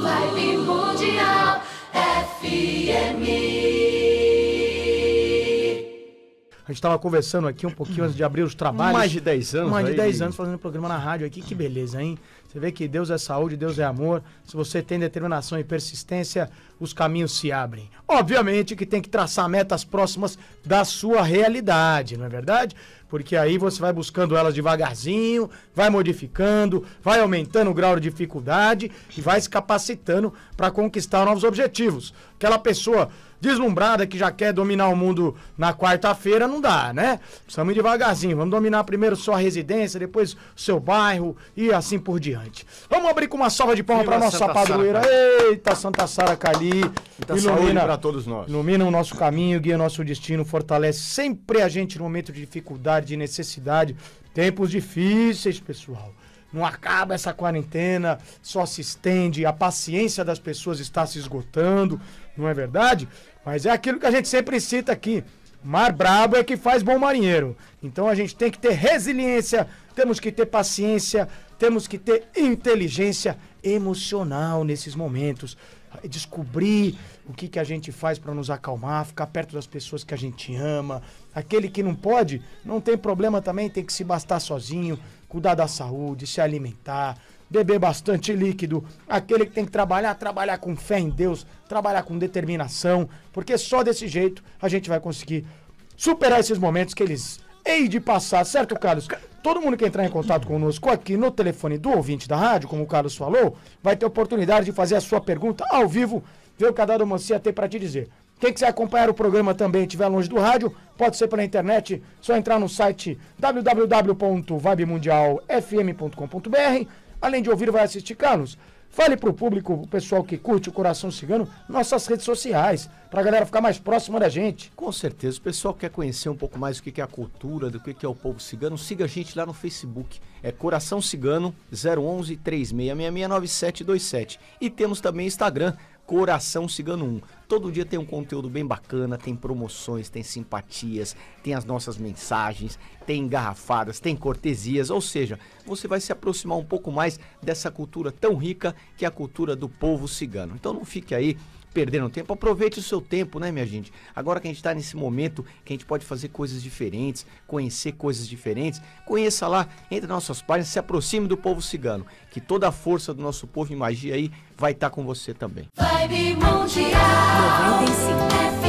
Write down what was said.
Vibe Mundial FM. A gente estava conversando aqui um pouquinho antes de abrir os trabalhos. Mais de 10 anos. Mais de 10 anos fazendo programa na rádio aqui, que beleza, hein? Você vê que Deus é saúde, Deus é amor. Se você tem determinação e persistência, os caminhos se abrem. Obviamente que tem que traçar metas próximas da sua realidade, não é verdade? Porque aí você vai buscando elas devagarzinho, vai modificando, vai aumentando o grau de dificuldade e vai se capacitando para conquistar novos objetivos. Aquela pessoa deslumbrada que já quer dominar o mundo na quarta-feira, não dá, né? Precisamos ir devagarzinho. Vamos dominar primeiro sua residência, depois seu bairro e assim por diante adiante. Vamos abrir com uma salva de palmas para nossa Santa padroeira. Sara, Eita, Santa Sara Cali. Muita ilumina para todos nós. Ilumina o nosso caminho, guia nosso destino, fortalece sempre a gente no momento de dificuldade, de necessidade. Tempos difíceis, pessoal. Não acaba essa quarentena, só se estende, a paciência das pessoas está se esgotando, não é verdade? Mas é aquilo que a gente sempre cita aqui. Mar brabo é que faz bom marinheiro. Então a gente tem que ter resiliência, temos que ter paciência, temos que ter inteligência emocional nesses momentos. Descobrir o que, que a gente faz para nos acalmar, ficar perto das pessoas que a gente ama. Aquele que não pode, não tem problema também, tem que se bastar sozinho, cuidar da saúde, se alimentar, beber bastante líquido. Aquele que tem que trabalhar, trabalhar com fé em Deus, trabalhar com determinação, porque só desse jeito a gente vai conseguir superar esses momentos que eles hei de passar, certo, Carlos? Todo mundo que entrar em contato conosco aqui no telefone do ouvinte da rádio, como o Carlos falou, vai ter oportunidade de fazer a sua pergunta ao vivo, ver o que a Dadomancia tem para te dizer. Quem quiser acompanhar o programa também e estiver longe do rádio, pode ser pela internet, só entrar no site www.vibemundialfm.com.br. Além de ouvir, vai assistir, Carlos. Fale para o público, o pessoal que curte o Coração Cigano, nossas redes sociais, para a galera ficar mais próxima da gente. Com certeza, o pessoal quer conhecer um pouco mais do que é a cultura, do que é o povo cigano, siga a gente lá no Facebook. É Coração Cigano 011 36669727. E temos também Instagram, Coração Cigano 1. Todo dia tem um conteúdo bem bacana, tem promoções, tem simpatias, tem as nossas mensagens, tem engarrafadas, tem cortesias, ou seja, você vai se aproximar um pouco mais dessa cultura tão rica que é a cultura do povo cigano. Então não fique aí perderam tempo. Aproveite o seu tempo, né, minha gente? Agora que a gente está nesse momento que a gente pode fazer coisas diferentes, conhecer coisas diferentes, conheça lá, entre nossas páginas, se aproxime do povo cigano, que toda a força do nosso povo em magia aí vai estar tá com você também. Vibe Mundial 95